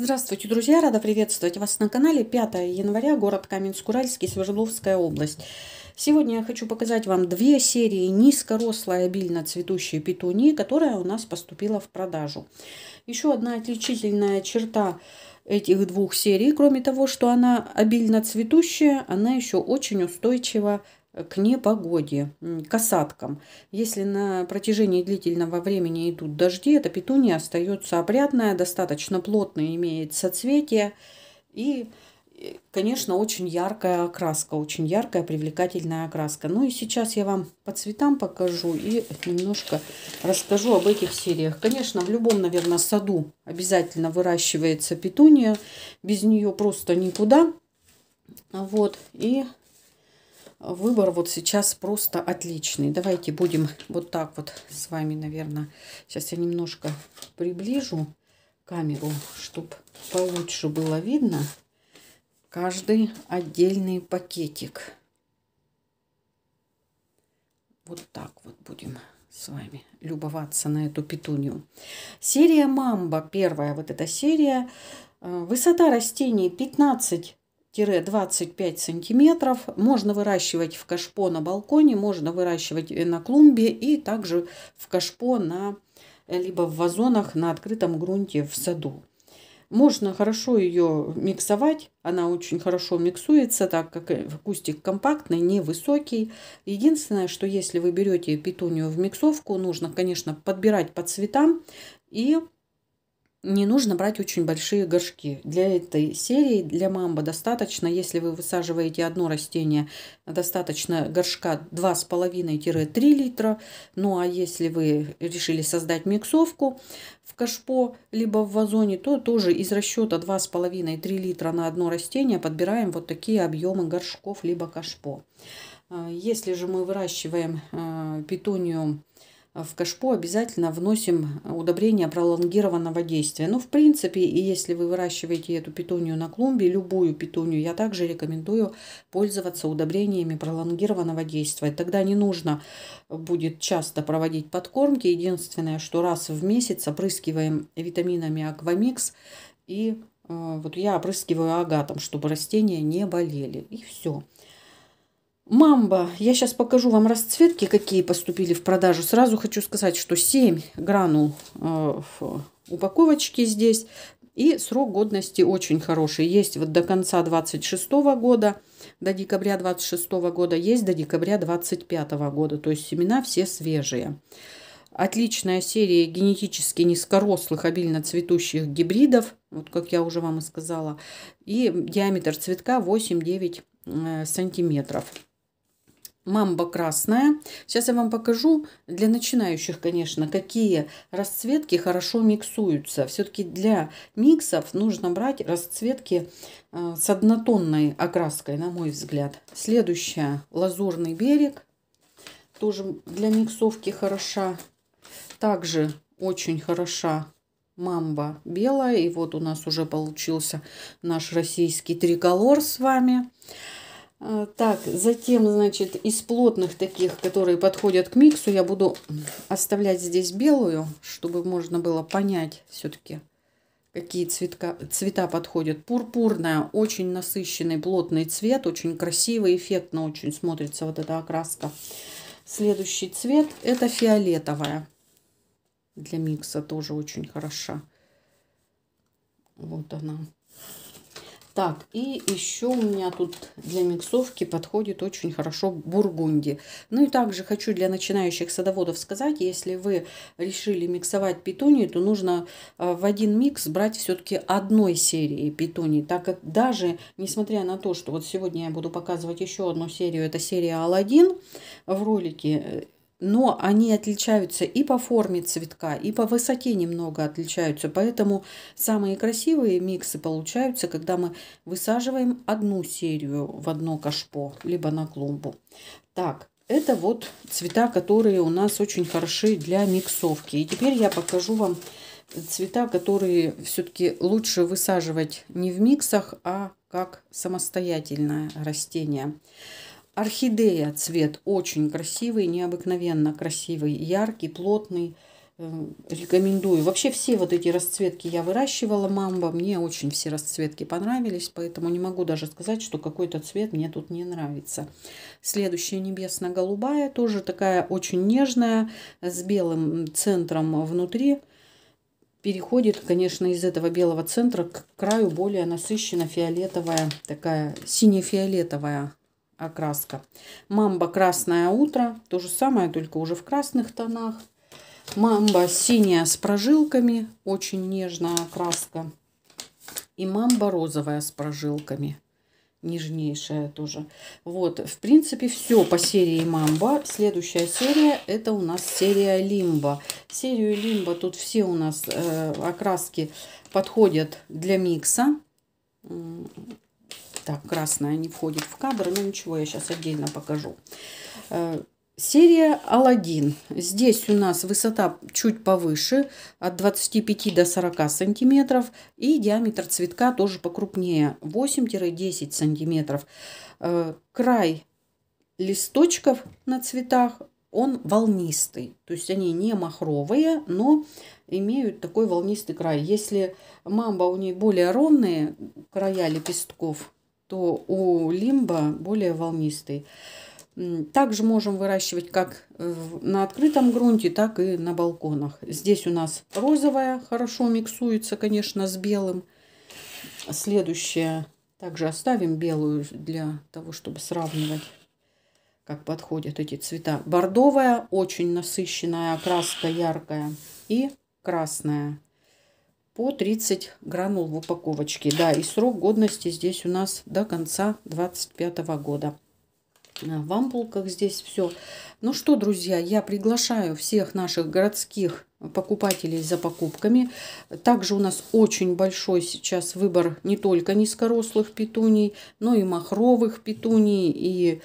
Здравствуйте, друзья! Рада приветствовать вас на канале. 5 января, город Каменск-Уральский, Свердловская область. Сегодня я хочу показать вам две серии низкорослой обильно цветущей петунии, которая у нас поступила в продажу. Еще одна отличительная черта этих двух серий, кроме того, что она обильно цветущая, она еще очень устойчива к непогоде, к осадкам. Если на протяжении длительного времени идут дожди, эта петуния остается опрятная, достаточно плотная, имеет соцветия и конечно, очень яркая окраска, очень яркая, привлекательная окраска. Ну и сейчас я вам по цветам покажу и немножко расскажу об этих сериях. Конечно, в любом, наверное, саду обязательно выращивается петуния, без нее просто никуда. Вот, и Выбор вот сейчас просто отличный. Давайте будем вот так вот с вами, наверное. Сейчас я немножко приближу камеру, чтобы получше было видно каждый отдельный пакетик. Вот так вот будем с вами любоваться на эту петунью. Серия «Мамба» первая вот эта серия. Э, высота растений 15 25 сантиметров. Можно выращивать в кашпо на балконе, можно выращивать на клумбе и также в кашпо на либо в вазонах на открытом грунте в саду. Можно хорошо ее миксовать, она очень хорошо миксуется, так как э, кустик компактный, невысокий. Единственное, что если вы берете петунию в миксовку, нужно, конечно, подбирать по цветам и не нужно брать очень большие горшки. Для этой серии, для мамба достаточно, если вы высаживаете одно растение, достаточно горшка 2,5-3 литра. Ну а если вы решили создать миксовку в кашпо, либо в вазоне, то тоже из расчета 2,5-3 литра на одно растение подбираем вот такие объемы горшков, либо кашпо. А, если же мы выращиваем э, петунию в кашпо обязательно вносим удобрение пролонгированного действия. Но ну, в принципе, и если вы выращиваете эту петунию на клумбе, любую петунию, я также рекомендую пользоваться удобрениями пролонгированного действия. Тогда не нужно будет часто проводить подкормки. Единственное, что раз в месяц опрыскиваем витаминами Аквамикс и э, вот я опрыскиваю агатом, чтобы растения не болели. И все. Мамба. Я сейчас покажу вам расцветки, какие поступили в продажу. Сразу хочу сказать, что 7 гранул э, в упаковочке здесь. И срок годности очень хороший. Есть вот до конца 26 года, до декабря 26 года, есть до декабря 25 года. То есть семена все свежие. Отличная серия генетически низкорослых, обильно цветущих гибридов, вот как я уже вам и сказала. И диаметр цветка 8-9 э, сантиметров. Мамба красная. Сейчас я вам покажу для начинающих, конечно, какие расцветки хорошо миксуются. Все-таки для миксов нужно брать расцветки э, с однотонной окраской, на мой взгляд. Следующая лазурный берег. Тоже для миксовки хороша. Также очень хороша мамба белая. И вот у нас уже получился наш российский триколор с вами. Э, так, затем, значит, из плотных таких, которые подходят к миксу, я буду оставлять здесь белую, чтобы можно было понять все-таки, какие цветка, цвета подходят. Пурпурная, очень насыщенный, плотный цвет, очень красивый, эффектно очень смотрится вот эта окраска. Следующий цвет – это фиолетовая. Для микса тоже очень хороша. Вот она. Так, и еще у меня тут для миксовки подходит очень хорошо бургунди. Ну и также хочу для начинающих садоводов сказать, если вы решили миксовать петунии, то нужно э, в один микс брать все-таки одной серии петунии, так как даже несмотря на то, что вот сегодня я буду показывать еще одну серию, это серия Алладин в ролике, э, но они отличаются и по форме цветка, и по высоте немного отличаются. Поэтому самые красивые миксы получаются, когда мы высаживаем одну серию в одно кашпо, либо на клумбу. Так, это вот цвета, которые у нас очень хороши для миксовки. И теперь я покажу вам цвета, которые все-таки лучше высаживать не в миксах, а как самостоятельное растение. Орхидея цвет очень красивый, необыкновенно красивый, яркий, плотный. Эм, рекомендую. Вообще все вот эти расцветки я выращивала мамба. Мне очень все расцветки понравились, поэтому не могу даже сказать, что какой-то цвет мне тут не нравится. Следующая небесно-голубая, тоже такая очень нежная, с белым центром внутри переходит, конечно, из этого белого центра к краю более насыщенно фиолетовая, такая сине-фиолетовая окраска. Мамба «Красное утро». То же самое, только уже в красных тонах. Мамба синяя с прожилками. Очень нежная окраска. И мамба розовая с прожилками. Нежнейшая тоже. Вот, в принципе, все по серии мамба. Следующая серия, это у нас серия лимба. Серию лимба тут все у нас э, окраски подходят для микса так, красная не входит в кадр, но ничего, я сейчас отдельно покажу. Э, серия Алладин. Здесь у нас высота чуть повыше, от 25 до 40 сантиметров. И диаметр цветка тоже покрупнее, 8-10 сантиметров. Э, край листочков на цветах, он волнистый. То есть они не махровые, но имеют такой волнистый край. Если мамба у ней более ровные края лепестков, то у лимба более волнистый. Также можем выращивать как э, на открытом грунте, так и на балконах. Здесь у нас розовая, хорошо миксуется, конечно, с белым. Следующее также оставим белую для того, чтобы сравнивать, как подходят эти цвета. Бордовая, очень насыщенная окраска, яркая. И красная, по 30 гранул в упаковочке. Да, и срок годности здесь у нас до конца 2025 года. А, в ампулках здесь все. Ну что, друзья, я приглашаю всех наших городских покупателей за покупками. Также у нас очень большой сейчас выбор не только низкорослых петуний, но и махровых петуний, и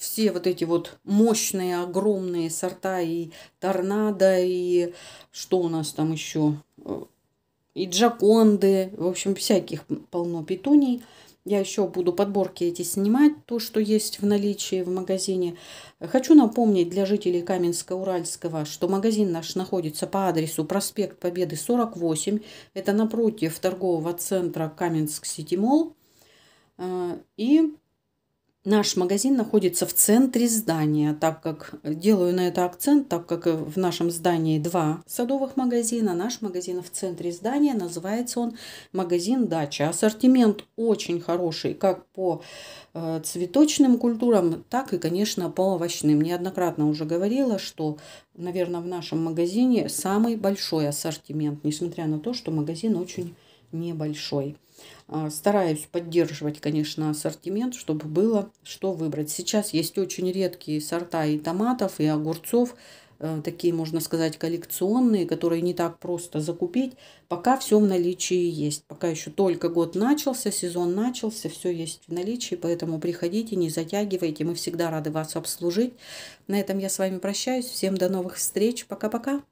все вот эти вот мощные, огромные сорта и торнадо, и что у нас там еще, э, и джаконды, в общем, всяких полно петуний. Я еще буду подборки эти снимать, то, что есть в наличии в магазине. Хочу напомнить для жителей Каменска-Уральского, что магазин наш находится по адресу проспект Победы 48. Это напротив торгового центра Каменск-Ситимол. Э, и Наш магазин находится в центре здания, так как делаю на это акцент, так как в нашем здании два садовых магазина. Наш магазин в центре здания, называется он магазин «Дача». Ассортимент очень хороший, как по э, цветочным культурам, так и, конечно, по овощным. Неоднократно уже говорила, что, наверное, в нашем магазине самый большой ассортимент, несмотря на то, что магазин очень небольшой. А, стараюсь поддерживать, конечно, ассортимент, чтобы было что выбрать. Сейчас есть очень редкие сорта и томатов, и огурцов, э, такие, можно сказать, коллекционные, которые не так просто закупить. Пока все в наличии есть. Пока еще только год начался, сезон начался, все есть в наличии, поэтому приходите, не затягивайте. Мы всегда рады вас обслужить. На этом я с вами прощаюсь. Всем до новых встреч. Пока-пока.